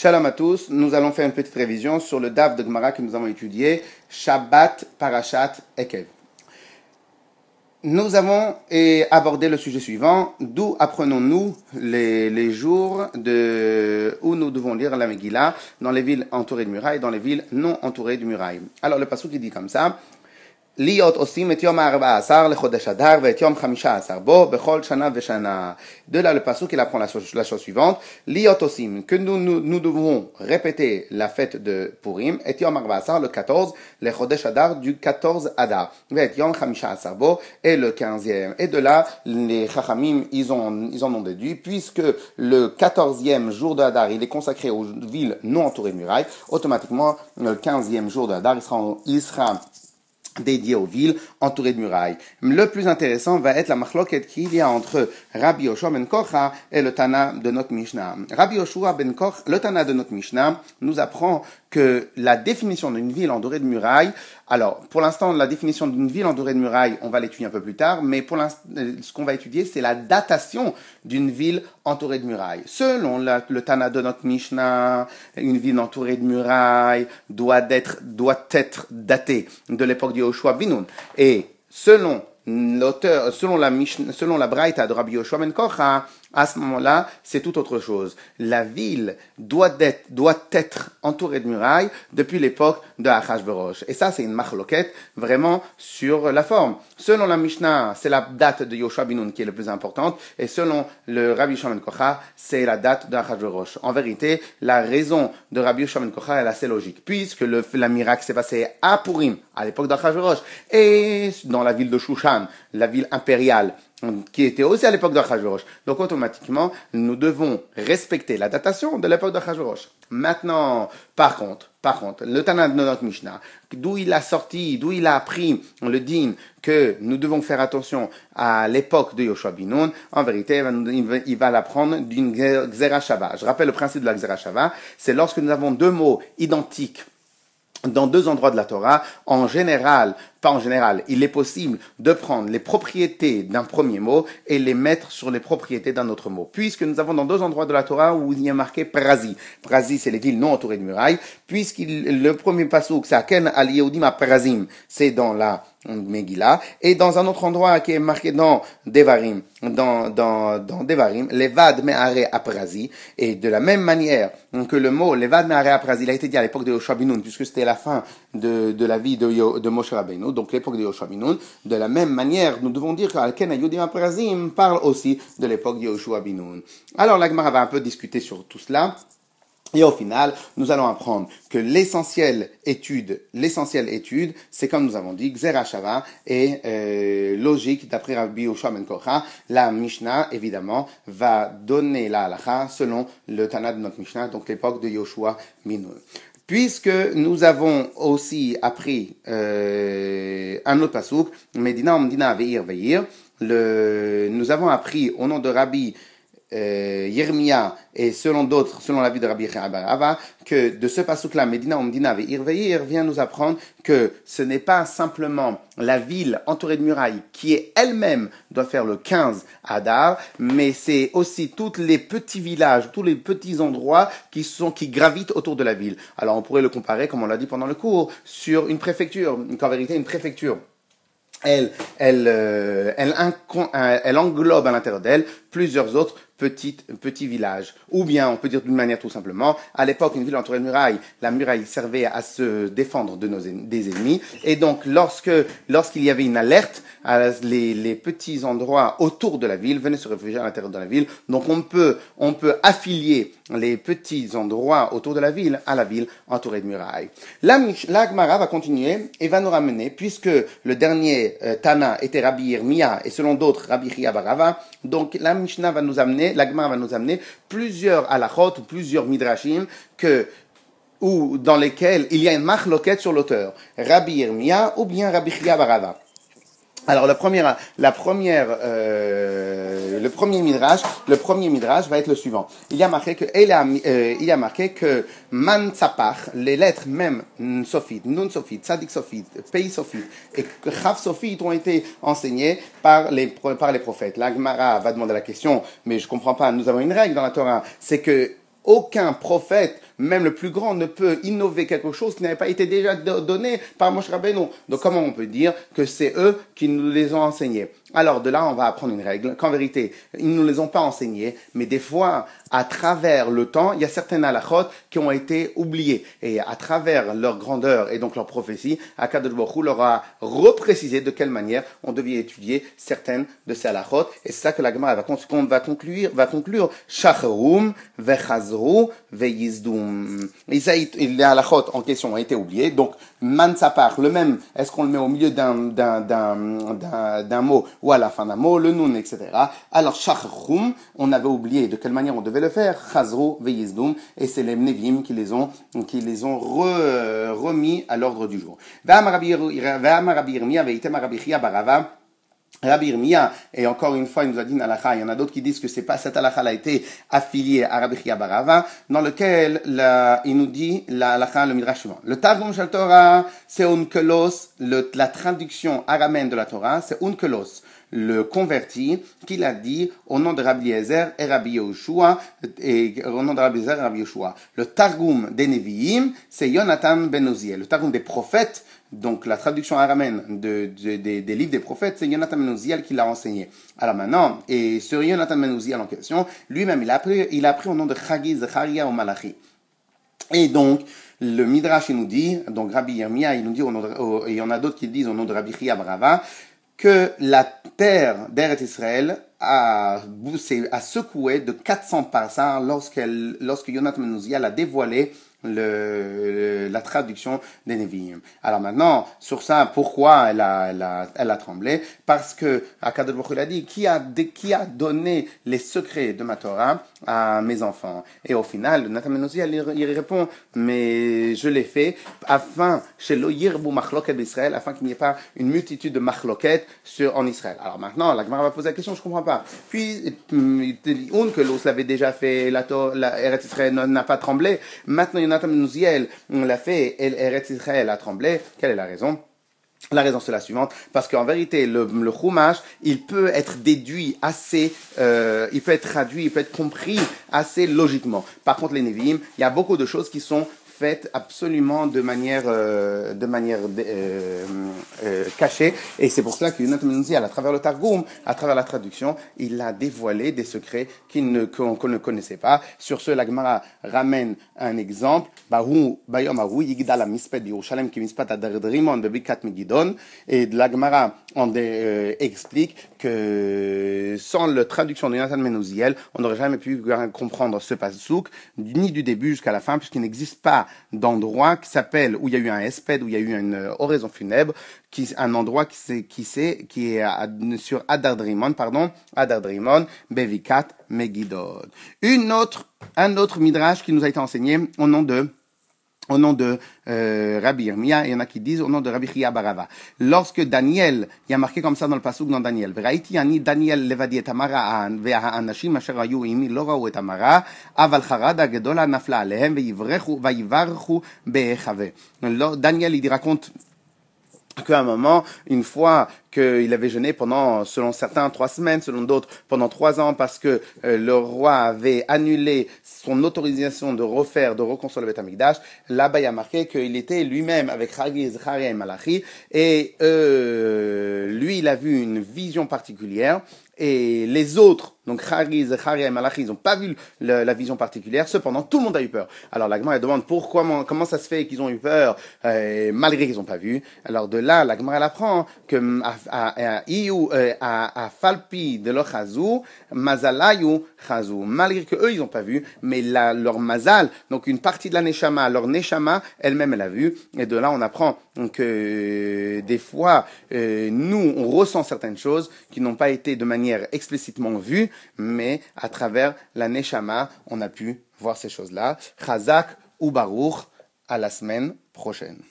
Shalom à tous, nous allons faire une petite révision sur le DAF de Gemara que nous avons étudié, Shabbat Parashat Ekev. Nous avons abordé le sujet suivant, d'où apprenons-nous les, jours de, où nous devons lire la Megillah dans les villes entourées de murailles, dans les villes non entourées de murailles. Alors le passage qui dit comme ça, להיות עושים De là le passage qu'il apprend la chose, la chose suivante, que nous, nous, devons répéter la fête de Purim, et יום ארבע le 14, le חודש Adar du 14 adar ואת יום חמישה עשר בו, et le 15e. Et de là, les חכמים, ils, ont, ils en ont déduit, puisque le 14e jour de Adar il est consacré aux villes non entourées de murailles, automatiquement, le 15e jour de Adar il sera, il sera dédié aux villes entourées de murailles. Le plus intéressant va être la machloket qu'il y a entre Rabbi Yoshua ben Kocha et le Tana de notre Mishnah. Rabbi Yoshua ben Kocha, le Tana de notre Mishnah, nous apprend que la définition d'une ville entourée de murailles, alors pour l'instant la définition d'une ville entourée de murailles, on va l'étudier un peu plus tard, mais pour euh, ce qu'on va étudier c'est la datation d'une ville entourée de murailles. Selon le Tana de notre Mishnah, une ville entourée de murailles doit être, doit être datée de l'époque du Yoshua Binun. Ben Et selon l'auteur, selon la Mishnah, selon la Braïta de Rabbi Yoshua ben à ce moment-là, c'est tout autre chose. La ville doit être, entourée de murailles depuis l'époque de Achashverosh. Et ça, c'est une machloquette vraiment sur la forme. Selon la Mishnah, c'est la date de Yoshua Binoun qui est la plus importante. Et selon le Rabbi Shaman Kocha, c'est la date de En vérité, la raison de Rabbi Shaman Kocha est assez logique. Puisque le, la miracle s'est passé à Purim, à l'époque d'Achashverosh, et dans la ville de Shushan, la ville impériale qui était aussi à l'époque de d'Achashverosh. Donc automatiquement, nous devons respecter la datation de l'époque de d'Achashverosh. Maintenant, par contre, par contre, le Tanakh de Mishnah, d'où il a sorti, d'où il a appris on le dit, que nous devons faire attention à l'époque de Yoshua Binoun, en vérité, il va l'apprendre d'une Xerashava. Je rappelle le principe de la Xerashava, c'est lorsque nous avons deux mots identiques dans deux endroits de la Torah, en général, pas en général, il est possible de prendre les propriétés d'un premier mot et les mettre sur les propriétés d'un autre mot. Puisque nous avons dans deux endroits de la Torah où il y a marqué Prazi. Prazi, c'est les villes non entourées de murailles. Puisque le premier passage, c'est Aken al Yehudim Prazim. C'est dans la Megillah. Et dans un autre endroit qui est marqué dans Devarim, dans, dans, dans Devarim, Levad a Et de la même manière que le mot Levad Me'are Aprazi, il a été dit à l'époque de Binun, puisque c'était la fin de, la vie de, de Moshe Rabbeinu donc l'époque de Yoshua De la même manière, nous devons dire qu'Alken Ayudim Aprazim parle aussi de l'époque de Yoshua Nun. Alors l'Agmara va un peu discuter sur tout cela. Et au final, nous allons apprendre que l'essentiel étude, l'essentiel étude, c'est comme nous avons dit, Xerashava et euh, logique d'après Rabbi Yoshua Ben La Mishnah, évidemment, va donner la halacha selon le Tanakh de notre Mishnah, donc l'époque de Yoshua Minun puisque nous avons aussi appris euh, un autre pasouk, Medina Veir le, nous avons appris au nom de Rabbi euh, Yermia et selon d'autres, selon la vie de Rabbi Abba, que de ce passouk-là, Medina Omdina et Veir vient nous apprendre que ce n'est pas simplement la ville entourée de murailles qui est elle-même doit faire le 15 Adar, mais c'est aussi tous les petits villages, tous les petits endroits qui sont, qui gravitent autour de la ville. Alors on pourrait le comparer, comme on l'a dit pendant le cours, sur une préfecture, qu'en vérité une préfecture elle, euh, elle, elle, englobe à l'intérieur d'elle plusieurs autres petite, petit village. Ou bien, on peut dire d'une manière tout simplement, à l'époque, une ville entourée de murailles, la muraille servait à se défendre de nos, des ennemis. Et donc, lorsque, lorsqu'il y avait une alerte, euh, les, les petits endroits autour de la ville venaient se réfugier à l'intérieur de la ville. Donc, on peut, on peut affilier les petits endroits autour de la ville à la ville entourée de murailles. La, la va continuer et va nous ramener, puisque le dernier euh, Tana était Rabbi Irmia et selon d'autres Rabbi Chia Barava, donc la Mishnah va nous amener l'Agma va nous amener plusieurs halachot ou plusieurs midrashim que ou dans lesquels il y a une marque sur l'auteur, Rabbi Irmia ou bien Rabbi Chia Barada. Alors la première, la première, euh, le premier midrash, le premier midrash va être le suivant. Il y a marqué que, euh, il y a marqué que man tzapach, les lettres même sofit, nun sofit, sadik sofit, pays sofit et chav sofit ont été enseignées par les par les prophètes. L'agmara va demander la question, mais je comprends pas. Nous avons une règle dans la Torah, c'est que aucun prophète, même le plus grand, ne peut innover quelque chose qui n'avait pas été déjà donné par Moshe Rabbeinu. Donc comment on peut dire que c'est eux qui nous les ont enseignés alors de là, on va apprendre une règle qu'en vérité, ils ne nous les ont pas enseignées, mais des fois, à travers le temps, il y a certaines halakhot qui ont été oubliées. Et à travers leur grandeur et donc leur prophétie, Akadosh Baruch leur a reprécisé de quelle manière on devait étudier certaines de ces halakhot. Et c'est ça que la Gemara va, va conclure, va conclure, Shacharum, Vechazru, Veyizdum. Les halakhot en question ont été oubliées. Donc, part le même, est-ce qu'on le met au milieu d'un, d'un, d'un, d'un mot ou à la fin d'un mot, le nun, etc. Alors, shachrum, on avait oublié de quelle manière on devait le faire, chazro, veyizdum, et c'est les mnevim qui les ont, qui les ont remis à l'ordre du jour. Rabbi Irmia, et encore une fois, il nous a dit une halakha. Il y en a d'autres qui disent que c'est pas cette halakha a été affiliée à Rabbi Barava, dans lequel il nous dit la halakha, le midrash Le Targum Shal Torah, c'est unkelos. la traduction araméenne de la Torah, c'est unkelos. Le converti, qui l'a dit au nom de Rabbi Ezer et Rabbi Yehoshua. et au nom de Rabbi Rabbi Le Targum des Nevi'im, c'est Yonatan ben Oziel. Le Targum des prophètes, donc la traduction aramène des livres des prophètes, c'est Yonatan Menouziel qui l'a enseigné. Alors maintenant, et ce Yonatan Menouziel en question, lui-même, il, a appris, il a pris au nom de Chagiz, Zecharia au Malachi. Et donc, le Midrash, il nous dit, donc Rabbi Yermia, il nous dit, et il y en a d'autres qui disent au nom de Rabbi Chia Brava, que la terre d'Eret Israël a, a secoué de 400 parsars lorsque Yonatan Menouziel a dévoilé le, la traduction des Nevi'im. Alors maintenant, sur ça, pourquoi elle a, elle a, elle a tremblé Parce que Akadol a dit qui a, qui a donné les secrets de ma Torah à mes enfants Et au final, Nathan Menozzi, il répond mais je l'ai fait afin chez l'Oyirbu Machloket d'Israël, ben afin qu'il n'y ait pas une multitude de Machloket sur, en Israël. Alors maintenant, la Gemara va poser la question, je comprends pas. Puis, il on que l'os l'avait déjà fait, la, la Eretz n'a pas tremblé. Maintenant, Nathan Nouziel ben l'a fait et Eretz Israël a tremblé. Quelle est la raison la raison, c'est la suivante, parce qu'en vérité, le, le il peut être déduit assez, euh, il peut être traduit, il peut être compris assez logiquement. Par contre, les Nevi'im, il y a beaucoup de choses qui sont fait absolument de manière, euh, de manière euh, euh, cachée. Et c'est pour cela que Yonatan Menunzial, à travers le Targum, à travers la traduction, il a dévoilé des secrets qu'on ne, ne connaissait pas. Sur ce, l'Agmara ramène un exemple. Et l'Agmara on euh, explique que sans la traduction de Yonatan Menouziel, on n'aurait jamais pu comprendre ce pasouk, ni du début jusqu'à la fin, puisqu'il n'existe pas d'endroits qui s'appellent, où il y a eu un espède, où il y a eu une euh, oraison funèbre, qui, un endroit qui c'est, qui c'est, qui est sur sur Adardrimon, pardon, Adardrimon, Bevikat, Megidod. Une autre, un autre midrash qui nous a été enseigné au nom de au nom de euh, Rabbi Irmia, il y en a qui disent au nom de Rabbi Chia Barava. Lorsque Daniel, il y a marqué comme ça dans le pasuk dans Daniel, Veraiti ani Daniel levadi et amara ve asher ayu imi lo ra'u et aval harada gedola nafla alehem ve'yivrechu ve'yivarchu be'echave. Daniel, il raconte qu'à un moment, une fois qu'il avait jeûné pendant, selon certains, trois semaines, selon d'autres, pendant trois ans, parce que euh, le roi avait annulé son autorisation de refaire, de reconstruire le Betamikdash, là-bas, il a marqué qu'il était lui-même avec Ragiz Haré et Malachi, et euh, lui, il a vu une vision particulière et les autres, donc Hariz Zecharia et Malachi, ils n'ont pas vu la vision particulière. Cependant, tout le monde a eu peur. Alors la elle demande pourquoi, comment ça se fait qu'ils ont eu peur euh, malgré qu'ils n'ont pas vu. Alors de là, la elle apprend que à euh, Falpi de leur Chazou, Mazalayu Chazou, malgré que eux ils n'ont pas vu, mais la, leur Mazal, donc une partie de la Neshama, leur Neshama elle-même elle a vu. Et de là, on apprend que des fois euh, nous on ressent certaines choses qui n'ont pas été de manière explicitement vue, mais à travers la Neshama, on a pu voir ces choses-là. Chazak ou Baruch, à la semaine prochaine.